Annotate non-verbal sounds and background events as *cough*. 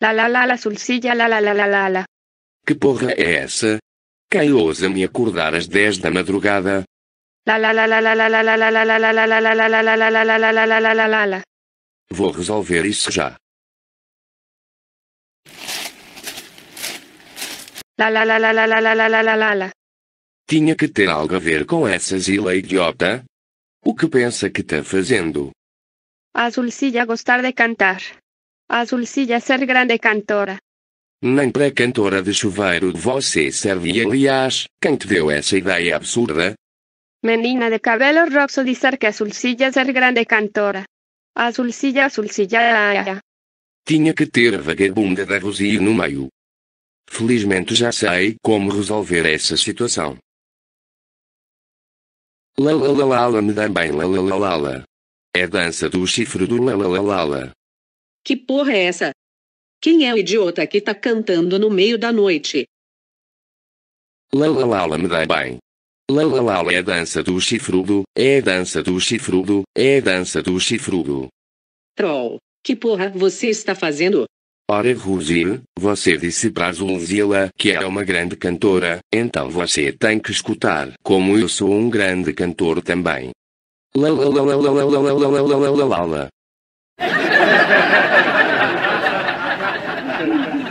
La la la la sulcilla la la la la la. Que porra é essa? Quem ousa me acordar às 10 da madrugada? Vou resolver isso já. Tinha que ter algo a ver com essas ilha idiota? O que pensa que está fazendo? Azulcilla gostar de cantar. A Zulcilla ser grande cantora. Nem para cantora de chuveiro de você serve e aliás, quem te deu essa ideia absurda? Menina de cabelo roxo dizer que a Zulcilla é ser grande cantora. A Zulcilla, a Zulcilla, Tinha que ter a vagabunda da Rosie no meio. Felizmente já sei como resolver essa situação. Lalalalala me dá bem lalalalala. É dança do chifre do lalalalala. Que porra é essa? Quem é o idiota que tá cantando no meio da noite? Lalalala me dá bem. Lalalala é a dança do chifrudo, é a dança do chifrudo, é a dança do chifrudo. Troll, que porra você está fazendo? Ora Rugir, você disse para Zulzila que é uma grande cantora, então você tem que escutar como eu sou um grande cantor também. Lalalala. Thank *laughs* you.